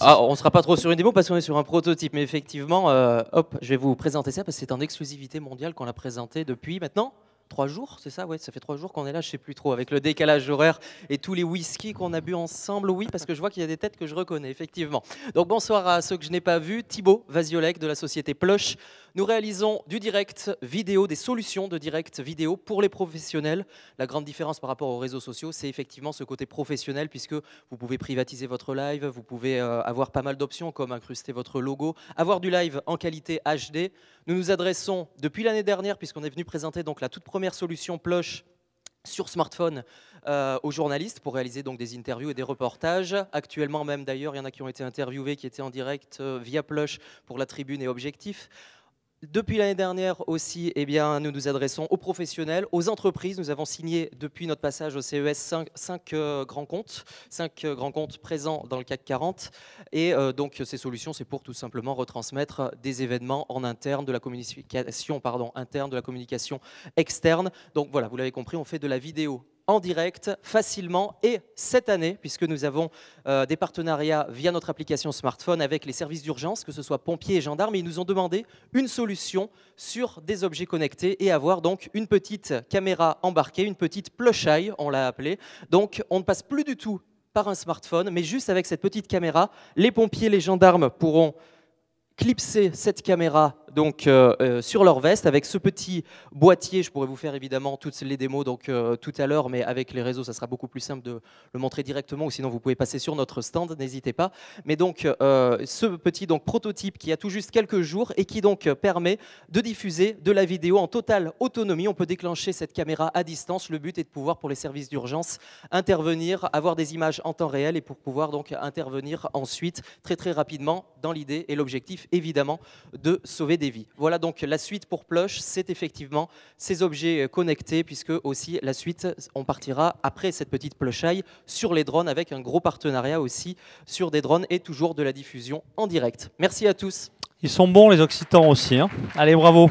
Ah, on sera pas trop sur une démo parce qu'on est sur un prototype, mais effectivement, euh, hop, je vais vous présenter ça parce que c'est en exclusivité mondiale qu'on l'a présenté depuis maintenant trois jours, c'est ça Oui, ça fait trois jours qu'on est là, je sais plus trop, avec le décalage horaire et tous les whisky qu'on a bu ensemble, oui, parce que je vois qu'il y a des têtes que je reconnais, effectivement. Donc bonsoir à ceux que je n'ai pas vus. Thibaut Vaziolek de la société Plush. Nous réalisons du direct vidéo, des solutions de direct vidéo pour les professionnels. La grande différence par rapport aux réseaux sociaux, c'est effectivement ce côté professionnel, puisque vous pouvez privatiser votre live, vous pouvez euh, avoir pas mal d'options comme incruster votre logo, avoir du live en qualité HD. Nous nous adressons depuis l'année dernière, puisqu'on est venu présenter donc la toute première solution Ploche sur smartphone euh, aux journalistes pour réaliser donc des interviews et des reportages. Actuellement même d'ailleurs, il y en a qui ont été interviewés, qui étaient en direct euh, via Ploche pour la Tribune et Objectif. Depuis l'année dernière aussi, eh bien, nous nous adressons aux professionnels, aux entreprises. Nous avons signé depuis notre passage au CES 5, euh, grands comptes, 5 euh, grands comptes présents dans le CAC 40. Et euh, donc ces solutions, c'est pour tout simplement retransmettre des événements en interne, de la communication interne, de la communication externe. Donc voilà, vous l'avez compris, on fait de la vidéo en direct facilement et cette année, puisque nous avons euh, des partenariats via notre application smartphone avec les services d'urgence, que ce soit pompiers et gendarmes, ils nous ont demandé une solution sur des objets connectés et avoir donc une petite caméra embarquée, une petite plush on l'a appelée. Donc on ne passe plus du tout par un smartphone, mais juste avec cette petite caméra, les pompiers, les gendarmes pourront clipser cette caméra donc euh, euh, sur leur veste avec ce petit boîtier. Je pourrais vous faire évidemment toutes les démos donc euh, tout à l'heure, mais avec les réseaux, ça sera beaucoup plus simple de le montrer directement. Ou sinon, vous pouvez passer sur notre stand, n'hésitez pas. Mais donc ce petit donc prototype qui a tout juste quelques jours et qui donc permet de diffuser de la vidéo en totale autonomie. On peut déclencher cette caméra à distance. Le but est de pouvoir pour les services d'urgence intervenir, avoir des images en temps réel et pour pouvoir donc intervenir ensuite très très rapidement dans l'idée et l'objectif évidemment de sauver des voilà donc la suite pour Ploche, c'est effectivement ces objets euh, connectés, puisque aussi la suite, on partira après cette petite plushai sur les drones avec un gros partenariat aussi sur des drones et toujours de la diffusion en direct. Merci à tous. Ils sont bons les Occitans aussi. Hein. Allez, bravo.